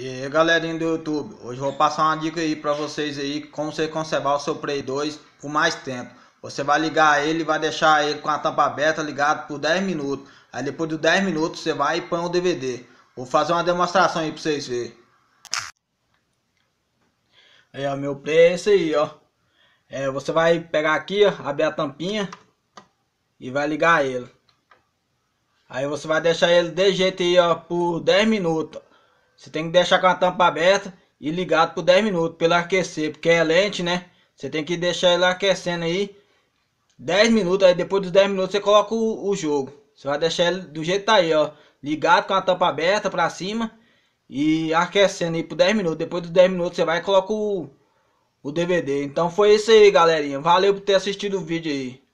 E aí galerinha do YouTube, hoje vou passar uma dica aí pra vocês aí como você conservar o seu Play 2 por mais tempo. Você vai ligar ele, vai deixar ele com a tampa aberta ligado por 10 minutos. Aí depois dos 10 minutos você vai e põe o DVD. Vou fazer uma demonstração aí pra vocês verem. Aí ó, meu Play é esse aí ó. É, você vai pegar aqui ó, abrir a tampinha e vai ligar ele. Aí você vai deixar ele de jeito aí ó, por 10 minutos. Você tem que deixar com a tampa aberta e ligado por 10 minutos para ele aquecer, porque é lente, né? Você tem que deixar ele aquecendo aí 10 minutos, aí depois dos 10 minutos você coloca o, o jogo. Você vai deixar ele do jeito que tá aí, ó, ligado com a tampa aberta para cima e aquecendo aí por 10 minutos. Depois dos 10 minutos você vai e coloca o, o DVD. Então foi isso aí, galerinha. Valeu por ter assistido o vídeo aí.